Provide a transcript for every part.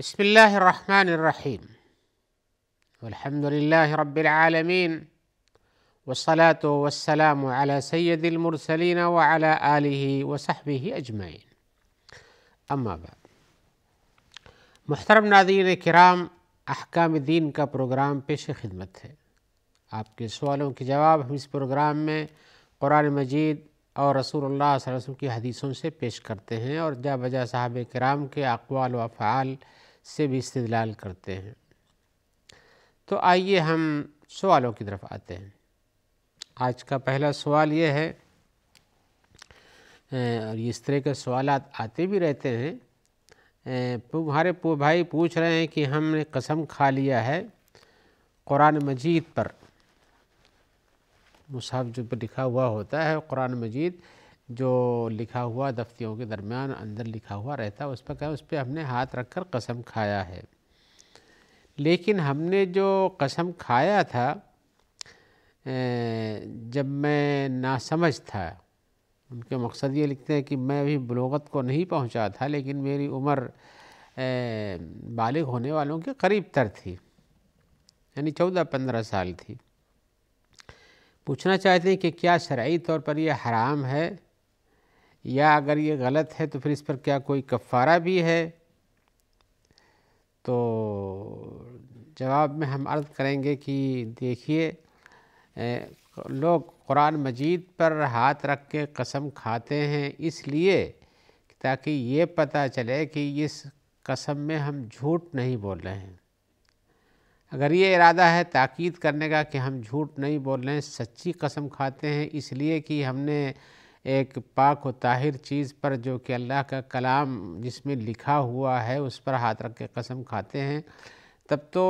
بسم الله الرحمن الرحيم والحمد لله رب العالمين والصلاة والسلام على سيد المرسلين وعلى آله وصحبه أجمعين अम्मा बाद मुहतरम नादीन कराम अहकाम दीन का प्रोग्राम पेश खिदमत है आपके सवालों के जवाब हम इस प्रोग्राम में कुरान मजीद और रसूल अल्लाह वसम की हदीसों से पेश करते हैं और जा बजा साहब कराम के अकवाल व फ़ाल से भी इस्तलाल करते हैं तो आइए हम सवालों की तरफ आते हैं आज का पहला सवाल ये है और इस तरह के सवाल आते भी रहते हैं तुम्हारे भाई पूछ रहे हैं कि हमने कसम खा लिया है क़ुरान मजीद पर मुसाफ जो पर लिखा हुआ होता है क़ुरान मजीद जो लिखा हुआ दफ्तियों के दरमियान अंदर लिखा हुआ रहता है उस पर क्या उस पर हमने हाथ रख कर कसम खाया है लेकिन हमने जो कसम खाया था जब मैं नासमझ था उनके मकसद ये लिखते हैं कि मैं अभी बलोगत को नहीं पहुंचा था लेकिन मेरी उम्र बालिग होने वालों के करीब तर थी यानी चौदह पंद्रह साल थी पूछना चाहते हैं कि क्या शरा तौर पर यह हराम है या अगर ये गलत है तो फिर इस पर क्या कोई कफ़ारा भी है तो जवाब में हम अर्ज़ करेंगे कि देखिए लोग कुरान मजीद पर हाथ रख के कसम खाते हैं इसलिए ताकि ये पता चले कि इस कसम में हम झूठ नहीं बोल रहे हैं अगर ये इरादा है ताकीद करने का कि हम झूठ नहीं बोल रहे हैं सच्ची कसम खाते हैं इसलिए कि हमने एक पाक व ताहिर चीज़ पर जो कि अल्लाह का कलाम जिसमें लिखा हुआ है उस पर हाथ रख के कसम खाते हैं तब तो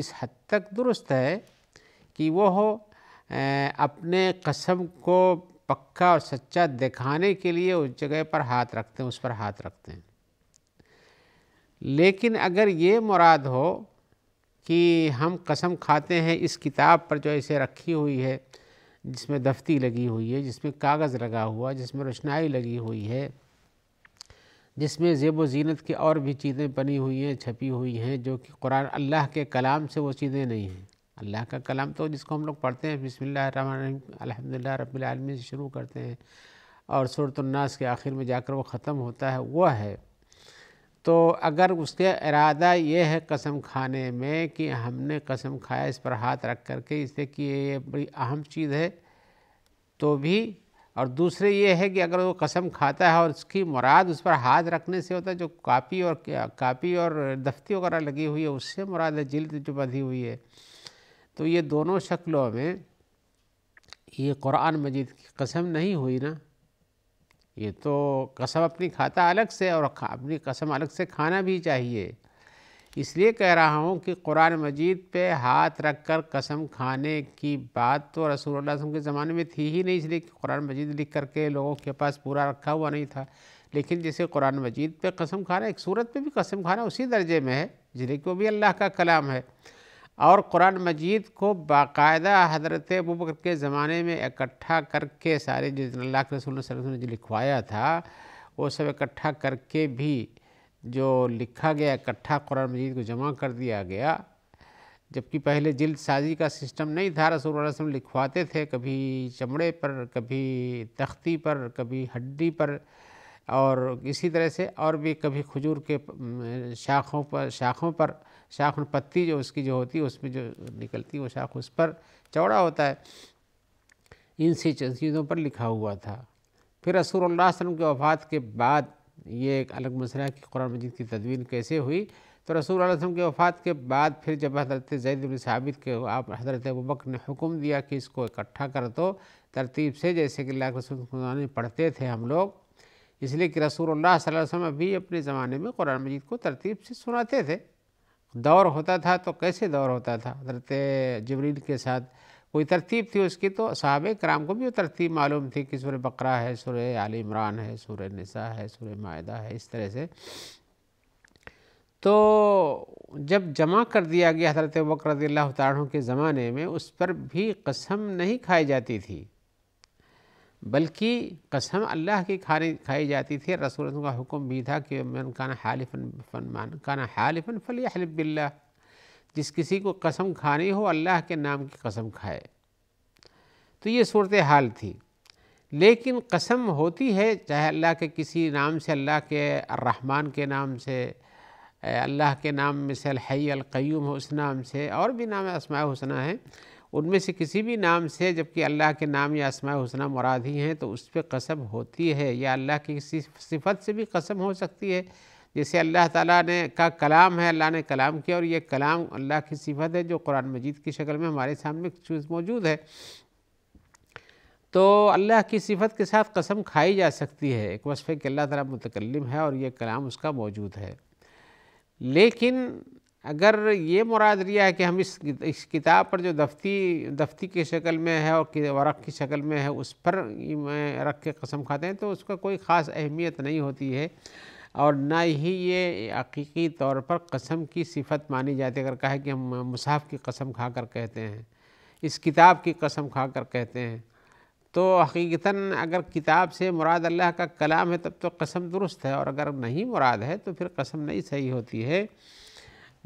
इस हद तक दुरुस्त है कि वह हो अपने कसम को पक्का और सच्चा दिखाने के लिए उस जगह पर हाथ रखते हैं उस पर हाथ रखते हैं लेकिन अगर ये मुराद हो कि हम कसम खाते हैं इस किताब पर जो इसे रखी हुई है जिसमें दफ्ती लगी हुई है जिसमें कागज़ लगा हुआ जिसमें रोशनाई लगी हुई है जिसमें जेब व जीनत की और भी चीज़ें बनी हुई हैं छपी हुई हैं जो कि कुरान अल्लाह के कलाम से वो चीज़ें नहीं हैं अल्लाह का कलाम तो जिसको हम लोग पढ़ते हैं बिसमीम अलहमदिल्ला रबालमीन से शुरू करते हैं और सूरतन्नास के आखिर में जाकर वो ख़त्म होता है वह है तो अगर उसके इरादा ये है कसम खाने में कि हमने कसम खाया इस पर हाथ रख कर के इससे कि ये बड़ी अहम चीज़ है तो भी और दूसरे ये है कि अगर वो कसम खाता है और उसकी मुराद उस पर हाथ रखने से होता है जो कापी और कापी और दफ्ती वगैरह लगी हुई है उससे मुराद है जिल्द जो बंधी हुई है तो ये दोनों शक्लों में ये कुरान मजीद की कसम नहीं हुई ना ये तो कसम अपनी खाता अलग से और अपनी कसम अलग से खाना भी चाहिए इसलिए कह रहा हूँ कि कुरान मजीद पे हाथ रख कर कसम खाने की बात तो रसूल वसम के ज़माने में थी ही नहीं इसलिए कि कुरान मजीद लिख करके लोगों के पास पूरा रखा हुआ नहीं था लेकिन जैसे कुरान मजीद पे कसम खाना एक सूरत पे भी कसम खाना उसी दर्जे में है जिसलिए कि वो भी अल्लाह का कलाम है और कुरान मजीद को बाकायदा हजरत अबूबकर के ज़माने में इकट्ठा करके सारे जो अल्लाह के रसूल ने जो लिखवाया था वो सब इकट्ठा करके भी जो लिखा गया इकट्ठा कुरान मजीद को जमा कर दिया गया जबकि पहले जिल्द साजी का सिस्टम नहीं था रसूल वसम लिखवाते थे कभी चमड़े पर कभी तख्ती पर कभी हड्डी पर और इसी तरह से और भी कभी खजूर के शाखों पर शाखों पर शाख पत्ती जो उसकी जो होती है उसमें जो निकलती है वो शाख उस पर चौड़ा होता है इन सी चीज़ों पर लिखा हुआ था फिर रसूल वसम के वफ़ात के बाद ये एक अलग मसला है कि कुरान मजीद की तदवीन कैसे हुई तो रसूल वसम के वफ़ात के बाद फिर जब हज़रत जैद साबित के आप हज़रत अबूबक ने हुक्म दिया कि इसको इकट्ठा कर दो तरतीब से जैसे कि लाख रसूल ने पढ़ते थे हम लोग इसलिए कि रसूल वसम भी अपने ज़माने में कुरान मजीद को तरतीब से सुनाते थे दौर होता था तो कैसे दौर होता था हजरत जबरील के साथ कोई तरतीब थी उसकी तो साहब कराम को भी वो तरतीब मालूम थी कि सुर बकरा है सुर आल इमरान है सुर नसा है सुर माह है इस तरह से तो जब जमा कर दिया गया हजरत बकर के ज़माने में उस पर भी कसम नहीं खाई जाती थी बल्कि कसम अल्लाह की खाने खाई जाती थी रसूल का हुक्म भी था कि मन काना हालिफन फन मान काना हालिफन फली हलिबिल्ला जिस किसी को कसम खानी हो अल्लाह के नाम की कसम खाए तो ये सूरत हाल थी लेकिन कसम होती है चाहे अल्लाह के किसी नाम से अल्लाह के रहमान के नाम से अल्लाह के नाम में से अलहई अलकयूम हो उस नाम से और भी नाम आसमाय हुसना है उनमें से किसी भी नाम से जबकि अल्लाह के नाम या आसमाय हुसना मुराद ही हैं तो उस पर कसम होती है या अल्लाह की किसी सिफत से भी कसम हो सकती है जैसे अल्लाह ताला ने का कलाम है अल्लाह ने कलाम किया और ये कलाम अल्लाह की सिफत है जो कुरान मजीद की शक्ल में हमारे सामने चूज़ मौजूद है तो अल्लाह की सिफत के साथ कसम खाई जा सकती है एक वसफ़ कि अल्लाह ताला मुतकलम है और ये कलाम उसका मौजूद है लेकिन अगर ये मुराद लिया है कि हम इस इस किताब पर जो दफ्ती दफ्ती की शक्ल में है और वरक़ की शक्ल में है उस पर रख के कसम खाते हैं तो उसका कोई ख़ास अहमियत नहीं होती है और ना ही ये हकीकी तौर पर कसम की सिफत मानी जाती है अगर कहा कि हम मुसाफ की कसम खा कर कहते हैं इस किताब की कसम खा कर कहते हैं तो हकीकता अगर किताब से मुराद अल्लाह का कलाम है तब तो कसम दुरुस्त है और अगर नहीं मुराद है तो फिर कसम नहीं सही होती है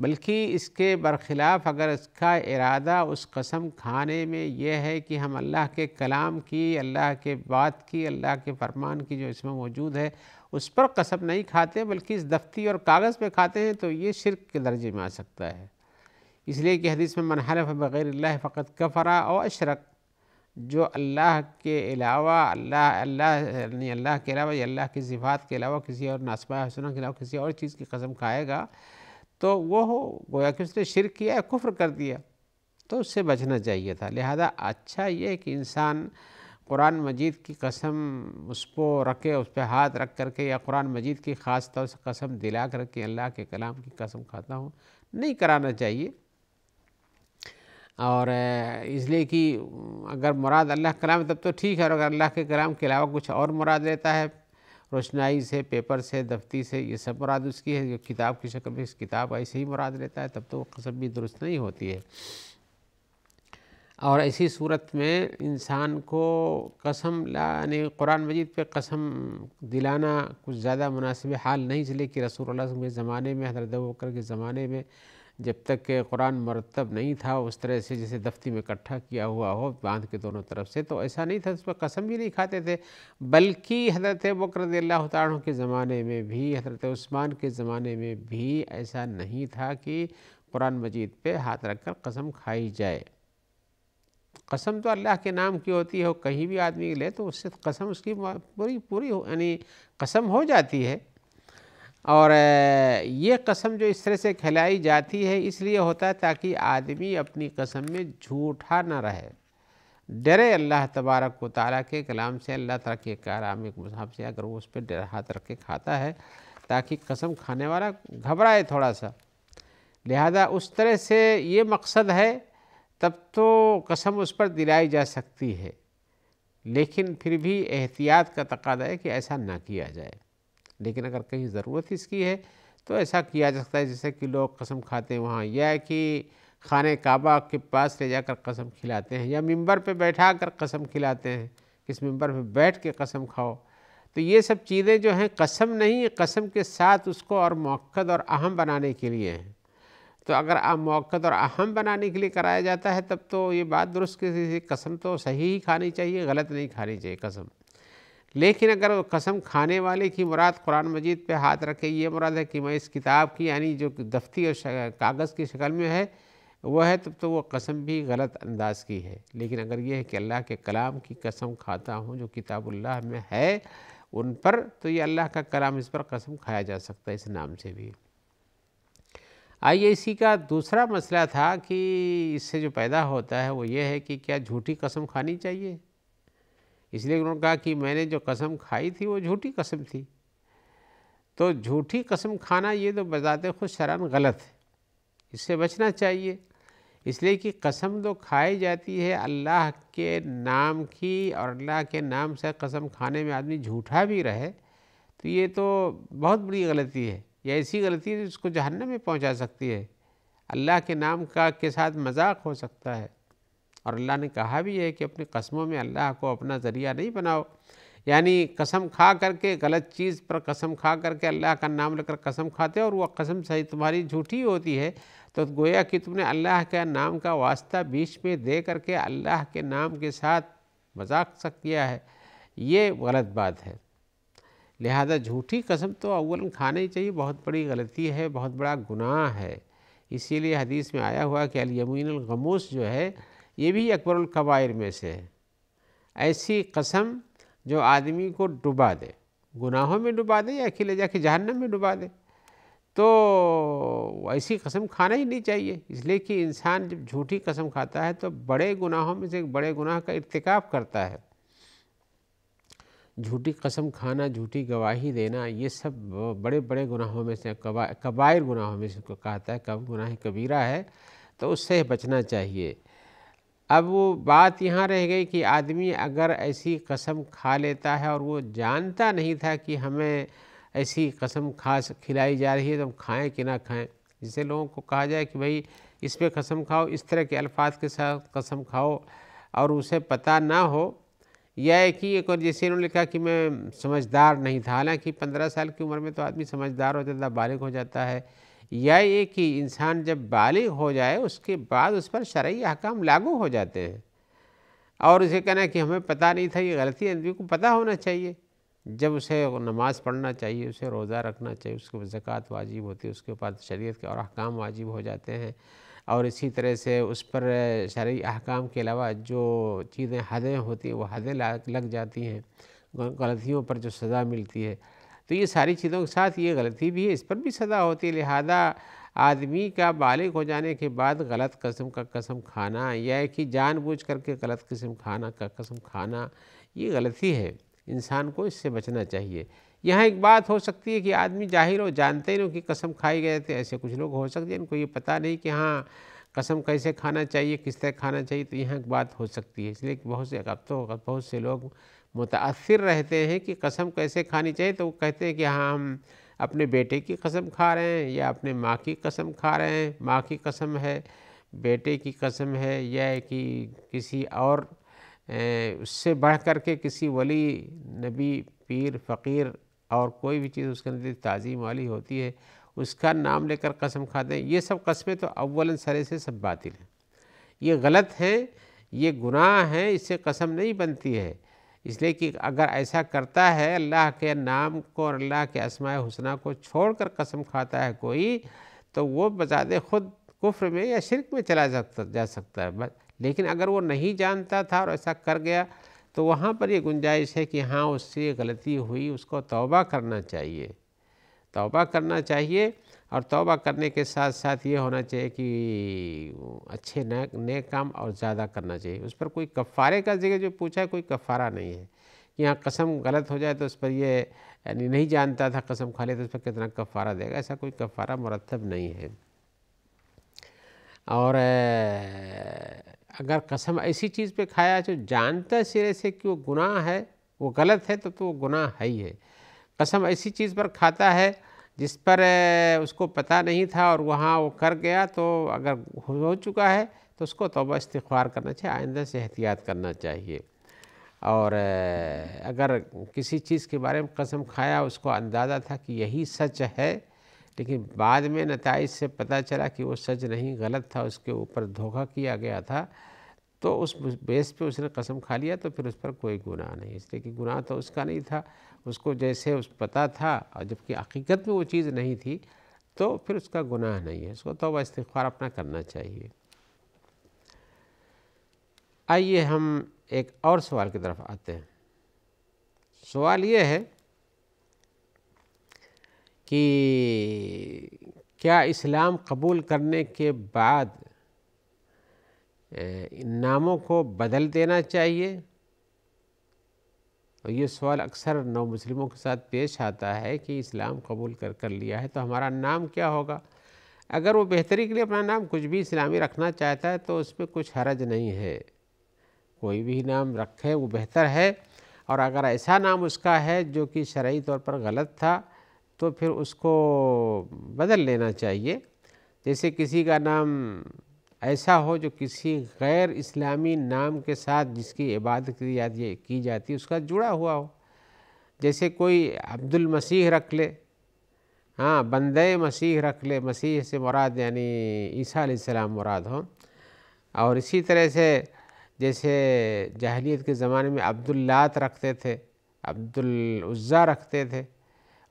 बल्कि इसके बरखिलाफ़ अगर इसका इरादा उस कसम खाने में यह है कि हम अल्लाह के कलाम की अल्लाह के बात की अल्लाह के फरमान की जो इसमें मौजूद है उस पर कसम नहीं खाते बल्कि इस दफ्ती और कागज़ पे खाते हैं तो ये शिरक के दर्जे में आ सकता है इसलिए कि हदीस में मनहरफ बग़ैर फ़कत कफरा और अशरक जो अल्लाह के अलावा अल्लाह अल्लाह यानी अल्लाह के अलावा या अल्लाह की सिफात के अलावा किसी और नासबा हसन के अलावा किसी और चीज़ की कसम खाएगा तो वो हो गोया कि उसने शिर किया या कुफ्र कर दिया तो उससे बचना चाहिए था लिहाजा अच्छा ये कि इंसान कुरान मजीद की कसम उसको रखे उस पर हाथ रख करके या कुरान मजीद की ख़ास तौर से कसम दिला करके अल्लाह के कलाम की कसम खाता हूँ नहीं कराना चाहिए और इसलिए कि अगर मुराद अल्लाह कलाम तब तो ठीक है और अगर अल्लाह के कलाम के अलावा कुछ और मुराद लेता है रोशनाई से पेपर से दफ्ती से ये सब मुराद उसकी है जो किताब की शक्ल में इस किताब ऐसे ही मुराद लेता है तब तो कसम भी दुरुस्त नहीं होती है और ऐसी सूरत में इंसान को कसम ला यानी कुरान मजीद पे कसम दिलाना कुछ ज़्यादा मुनासिब हाल नहीं चले कि रसूल के ज़माने में हजरत बकर के ज़माने में जब तक के कुरान मरतब नहीं था उस तरह से जैसे दफ्ती में इकट्ठा किया हुआ हो बांध के दोनों तरफ से तो ऐसा नहीं था उस पर कसम भी नहीं खाते थे बल्कि हजरत बकर के ज़माने में भी हजरत ऊस्मान के ज़माने में भी ऐसा नहीं था कि कुरान मजीद पे हाथ रख कर कसम खाई जाए कसम तो अल्लाह के नाम की होती है और कहीं भी आदमी ले तो उससे तो कसम उसकी पूरी पूरी यानी कसम हो जाती है और ये कसम जो इस तरह से खिलाई जाती है इसलिए होता है ताकि आदमी अपनी कसम में झूठा ना रहे डरे अल्लाह तबारक व तारा के कलाम से अल्लाह तरह के कराम एक मुसाफ से अगर वो उस पर डर हाथ रख के खाता है ताकि कसम खाने वाला घबराए थोड़ा सा लिहाजा उस तरह से ये मकसद है तब तो कसम उस पर दिलाई जा सकती है लेकिन फिर भी एहतियात का तकादा है कि ऐसा ना किया जाए लेकिन अगर कहीं ज़रूरत इसकी है तो ऐसा किया जा सकता है जैसे कि लोग कसम खाते हैं वहाँ यह है कि खाने काबा के पास ले जाकर कसम खिलाते हैं या मिंबर पे बैठा कर कसम खिलाते हैं किस मिंबर पे बैठ के कसम खाओ तो ये सब चीज़ें जो हैं कसम नहीं कसम के साथ उसको और मौक़द और अहम बनाने के लिए हैं तो अगर आप मौक़द और अहम बनाने के लिए कराया जाता है तब तो ये बात दुरुस्त कसम तो सही ही खानी चाहिए गलत नहीं खानी चाहिए कसम लेकिन अगर कसम खाने वाले की मुराद कुरान मजीद पे हाथ रखे ये मुराद है कि मैं इस किताब की यानी जो दफ्ती और कागज़ की शक्ल में है वह है तब तो वो कसम भी गलत अंदाज की है लेकिन अगर ये है कि अल्लाह के कलाम की कसम खाता हूँ जो किताबुल्लाह में है उन पर तो ये अल्लाह का कलाम इस पर कसम खाया जा सकता है इस नाम से भी आइए इसी का दूसरा मसला था कि इससे जो पैदा होता है वो ये है कि क्या झूठी कसम खानी चाहिए इसलिए उन्होंने कहा कि मैंने जो कसम खाई थी वो झूठी कसम थी तो झूठी कसम खाना ये तो बजाते खुद शरण गलत है इससे बचना चाहिए इसलिए कि कसम तो खाई जाती है अल्लाह के नाम की और अल्लाह के नाम से कसम खाने में आदमी झूठा भी रहे तो ये तो बहुत बड़ी गलती है या ऐसी गलती है जिसको जहन्नम में पहुंचा सकती है अल्लाह के नाम का के साथ मजाक हो सकता है और अल्लाह ने कहा भी है कि अपनी कस्मों में अल्लाह को अपना ज़रिया नहीं बनाओ यानी कसम खा करके गलत चीज़ पर कसम खा करके अल्लाह का नाम लेकर कसम खाते और वह कसम सही तुम्हारी झूठी होती है तो गोया कि तुमने अल्लाह के नाम का वास्ता बीच में दे करके अल्लाह के नाम के साथ मजाक सक किया है ये गलत बात है लिहाजा झूठी कसम तो अव्वल खाना ही चाहिए बहुत बड़ी गलती है बहुत बड़ा गुनाह है इसीलिए हदीस में आया हुआ कि अलयमीन ग़मोस जो है ये भी अकबरुल में से है ऐसी कसम जो आदमी को डुबा दे गुनाहों में डुबा दे या अकेले जाके जहन्नम में डुबा दे तो ऐसी कसम खाना ही नहीं चाहिए इसलिए कि इंसान जब झूठी कसम खाता है तो बड़े गुनाहों में से एक बड़े गुनाह का इरतिकाब करता है झूठी कसम खाना झूठी गवाही देना ये सब बड़े बड़े गुनाहों में से कबा कबायर गुनाहों में से कहता है कब गुनाह कबीरा है तो उससे बचना चाहिए अब वो बात यहाँ रह गई कि आदमी अगर ऐसी कसम खा लेता है और वो जानता नहीं था कि हमें ऐसी कसम खा खिलाई जा रही है तो हम खाएँ कि ना खाएँ जिसे लोगों को कहा जाए कि भाई इस पे कसम खाओ इस तरह के अल्फाज के साथ कसम खाओ और उसे पता ना हो यह है कि एक और जैसे इन्होंने लिखा कि मैं समझदार नहीं था हालाँकि पंद्रह साल की उम्र में तो आदमी समझदार हो जाता बालिग हो जाता है या ये कि इंसान जब बालिग हो जाए उसके बाद उस पर शर्य अहकाम लागू हो जाते हैं और उसे कहना कि हमें पता नहीं था ये गलती आदमी को पता होना चाहिए जब उसे नमाज़ पढ़ना चाहिए उसे रोज़ा रखना चाहिए उसके ऊपर ज़क़़त वाजिब होती है उसके बाद शरीयत के और अहकाम वाजिब हो जाते हैं और इसी तरह से उस पर शरी अहकाम के अलावा जो चीज़ें हदें होती हैं वो हदें लग जाती हैं गलतियों पर जो सज़ा मिलती है तो ये सारी चीज़ों के साथ ये गलती भी है इस पर भी सज़ा होती है लिहाजा आदमी का बालिग हो जाने के बाद गलत कसम का कसम खाना या कि जानबूझ करके गलत कस्म खाना का कसम खाना ये गलती है इंसान को इससे बचना चाहिए यहाँ एक बात हो सकती है कि आदमी जाहिर हो जानते ही नहीं कि कसम खाई गए थे ऐसे कुछ लोग हो सकते हैं इनको ये पता नहीं कि हाँ कसम कैसे खाना चाहिए किस तरह खाना चाहिए तो यहाँ एक बात हो सकती है इसलिए बहुत से अब तो बहुत से लोग मुतासर रहते हैं कि कसम कैसे खानी चाहिए तो वो कहते हैं कि हाँ हम अपने बेटे की कसम खा रहे हैं या अपने माँ की कसम खा रहे हैं माँ की कसम है बेटे की कसम है या कि किसी और उससे बढ़ कर के किसी वली नबी पीर फ़कीर और कोई भी चीज़ उसके अंदर ताज़ीम वाली होती है उसका नाम लेकर कसम खाते हैं ये सब कस्में तो अव्वलन सरे से सब बातिल हैं ये गलत हैं ये गुनाह हैं इससे कसम नहीं बनती है इसलिए कि अगर ऐसा करता है अल्लाह के नाम को और अल्लाह के असमाय हुसना को छोड़कर कसम खाता है कोई तो वो बजादे खुद कुफ्र में या शिरक में चला सकता जा सकता है लेकिन अगर वो नहीं जानता था और ऐसा कर गया तो वहाँ पर ये गुंजाइश है कि हाँ उससे गलती हुई उसको तौबा करना चाहिए तौबा करना चाहिए और तौबा करने के साथ साथ ये होना चाहिए कि अच्छे नए नए काम और ज़्यादा करना चाहिए उस पर कोई कफ़ारे का जिक्र जो पूछा है कोई कफ़ारा नहीं है कि यहाँ कसम गलत हो जाए तो उस पर ये यानी नहीं जानता था कसम खा ले तो उस पर कितना कफ़ारा देगा ऐसा कोई कफ़ारा मुरतब नहीं है और अगर कसम ऐसी चीज़ पर खाया जो जानता सिरे से कि वो गुनाह है वो गलत है तो तो वो गुनाह है ही है कसम ऐसी चीज़ पर खाता है जिस पर उसको पता नहीं था और वहाँ वो कर गया तो अगर हो चुका है तो उसको तोबा इस्तफार करना चाहिए आइंदा से एहतियात करना चाहिए और अगर किसी चीज़ के बारे में कसम खाया उसको अंदाज़ा था कि यही सच है लेकिन बाद में नतज से पता चला कि वो सच नहीं गलत था उसके ऊपर धोखा किया गया था तो उस बेस पे उसने कसम खा लिया तो फिर उस पर कोई गुनाह नहीं इसलिए कि गुनाह तो उसका नहीं था उसको जैसे उस पता था और जबकि हकीकत में वो चीज़ नहीं थी तो फिर उसका गुनाह नहीं है उसको तो इस्तार अपना करना चाहिए आइए हम एक और सवाल की तरफ आते हैं सवाल ये है कि क्या इस्लाम कबूल करने के बाद नामों को बदल देना चाहिए और ये सवाल अक्सर नौ मुस्लिमों के साथ पेश आता है कि इस्लाम कबूल कर कर लिया है तो हमारा नाम क्या होगा अगर वो बेहतरी के लिए अपना नाम कुछ भी इस्लामी रखना चाहता है तो उस पर कुछ हरज नहीं है कोई भी नाम रखे वो बेहतर है और अगर ऐसा नाम उसका है जो कि शरा तौर पर गलत था तो फिर उसको बदल लेना चाहिए जैसे किसी का नाम ऐसा हो जो किसी गैर इस्लामी नाम के साथ जिसकी इबादत की जाती की जाती है उसका जुड़ा हुआ हो जैसे कोई अब्दुल मसीह रख ले हाँ बंदे मसीह रख ले मसीह से मुराद यानी ईसा सलाम मुराद हो और इसी तरह से जैसे जहलीत के ज़माने में अब्दुल्लात रखते थे अब्दुल उज़्ज़ा रखते थे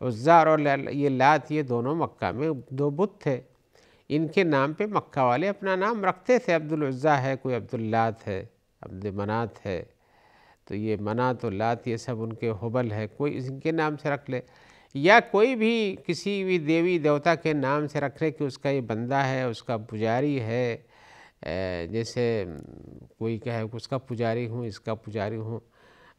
उज़्ज़ा और ये लात ये दोनों मक्का में दो बुत थे इनके नाम पे मक्का वाले अपना नाम रखते थे अब्दुल्ज़ा है कोई अब्दुल्लात है अब्द मनात है तो ये मनात और लात ये सब उनके हुबल है कोई इनके नाम से रख ले या कोई भी किसी भी देवी देवता के नाम से रख ले कि उसका ये बंदा है उसका पुजारी है जैसे कोई कहे उसका पुजारी हूँ इसका पुजारी हूँ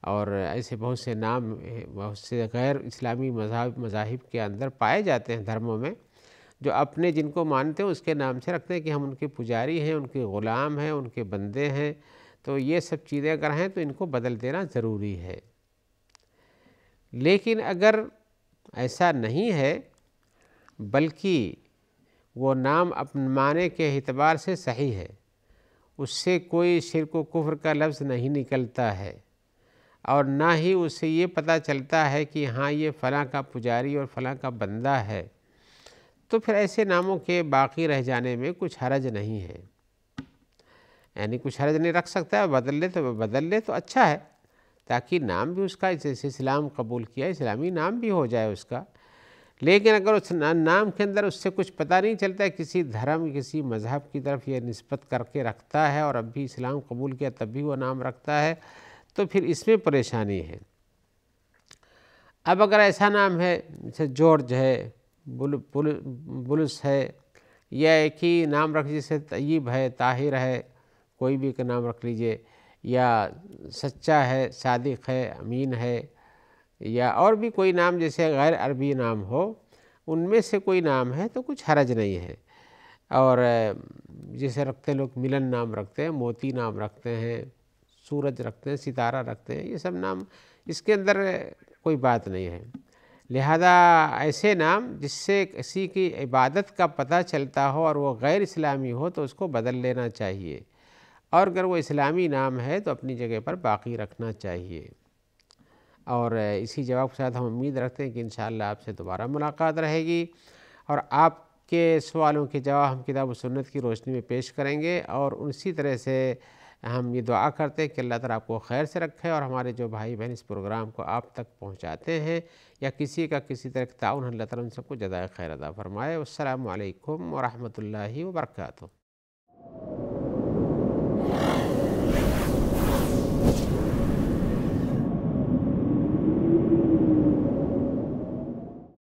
और ऐसे बहुत से नाम बहुत से गैर इस्लामी मजाहब मजाहिब के अंदर पाए जाते हैं धर्मों में जो अपने जिनको मानते हैं उसके नाम से रखते हैं कि हम उनके पुजारी हैं उनके ग़ुलाम हैं उनके बंदे हैं तो ये सब चीज़ें अगर हैं तो इनको बदल देना ज़रूरी है लेकिन अगर ऐसा नहीं है बल्कि वो नाम अपमाने के अतबार से सही है उससे कोई शिरक कुफ्र का लफ्ज़ नहीं निकलता है और ना ही उससे ये पता चलता है कि हाँ ये फ़लाँ का पुजारी और फ़लाँ का बंदा है तो फिर ऐसे नामों के बाकी रह जाने में कुछ हरज नहीं है यानी कुछ हरज नहीं रख सकता है बदल ले तो बदल ले तो अच्छा है ताकि नाम भी उसका जैसे इस्लाम कबूल किया इस्लामी नाम भी हो जाए उसका लेकिन अगर उस नाम के अंदर उससे कुछ पता नहीं चलता है किसी धर्म किसी मज़हब की तरफ यह नस्बत करके रखता है और अब भी इस्लाम कबूल किया तब भी वह नाम रखता है तो फिर इसमें परेशानी है अब अगर ऐसा नाम है जैसे जॉर्ज है बुल बुल बुलस है यह एक ही नाम रख जैसे तयब है ताहिर है कोई भी एक नाम रख लीजिए या सच्चा है सादिक है अमीन है या और भी कोई नाम जैसे गैर अरबी नाम हो उनमें से कोई नाम है तो कुछ हरज नहीं है और जैसे रखते लोग मिलन नाम रखते हैं मोती नाम रखते हैं सूरज रखते हैं सितारा रखते हैं ये सब नाम इसके अंदर कोई बात नहीं है लिहाजा ऐसे नाम जिससे किसी की इबादत का पता चलता हो और वो गैर इस्लामी हो तो उसको बदल लेना चाहिए और अगर वो इस्लामी नाम है तो अपनी जगह पर बाकी रखना चाहिए और इसी जवाब के साथ हम उम्मीद रखते हैं कि इन आपसे दोबारा मुलाकात रहेगी और आपके सवालों के जवाब हम किताब सुन्नत की रोशनी में पेश करेंगे और उसी तरह से हम ये दुआ करते हैं कि अल्लाह ताला आपको खैर से रखे और हमारे जो भाई बहन इस प्रोग्राम को आप तक पहुँचाते हैं या किसी का किसी तरह का ताउन अल्लाह ताला उन सबको जदाय खैर अदा फरमाए अल्लाम वरहमल वर्का